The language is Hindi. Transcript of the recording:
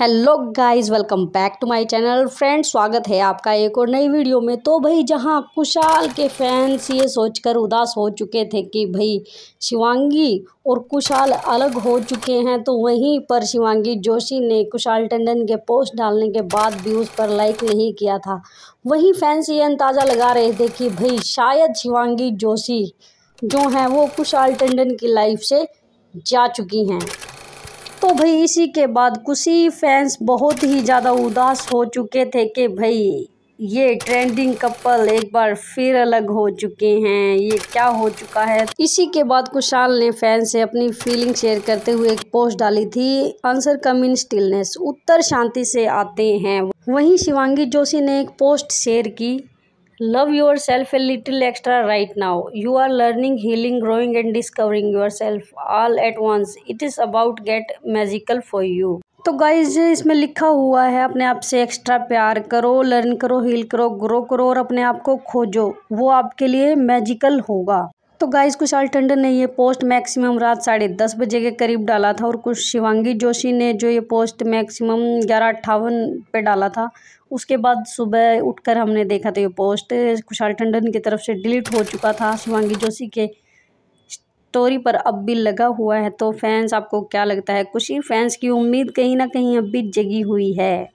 hello guys welcome back to my channel friends स्वागत है आपका एक और नई वीडियो में तो भाई जहां कुशाल के फैंस ये सोचकर उदास हो चुके थे कि भाई शिवांगी और कुशाल अलग हो चुके हैं तो वहीं पर शिवांगी जोशी ने कुशाल टंडन के पोस्ट डालने के बाद भी उस पर लाइक नहीं किया था वहीं फैंस ये अंदाज़ा लगा रहे थे कि भाई शायद शिवांगी जोशी जो हैं वो कुशाल टंडन की लाइफ से जा चुकी हैं तो भाई इसी के बाद कुछ ही फैंस बहुत ही ज़्यादा उदास हो चुके थे कि भाई ये ट्रेंडिंग कपल एक बार फिर अलग हो चुके हैं ये क्या हो चुका है इसी के बाद कुशाल ने फैन से अपनी फीलिंग शेयर करते हुए एक पोस्ट डाली थी आंसर कम इन स्टिलनेस उत्तर शांति से आते हैं वहीं शिवांगी जोशी ने एक पोस्ट शेयर की love yourself a little extra right now you are learning healing growing and discovering yourself all at once it is about get magical for you तो गाइज इसमें लिखा हुआ है अपने आप से एक्स्ट्रा प्यार करो लर्न करो हील करो ग्रो करो और अपने आप को खोजो वो आपके लिए मैजिकल होगा तो गाइस कुशाल टंडन ने ये पोस्ट मैक्सिमम रात साढ़े दस बजे के करीब डाला था और कुछ शिवांगी जोशी ने जो ये पोस्ट मैक्सिमम ग्यारह अट्ठावन पे डाला था उसके बाद सुबह उठकर हमने देखा तो ये पोस्ट कुशाल टंडन की तरफ से डिलीट हो चुका था शिवांगी जोशी के स्टोरी पर अब भी लगा हुआ है तो फैंस आपको क्या लगता है खुशी फैंस की उम्मीद कहीं ना कहीं अब भी जगी हुई है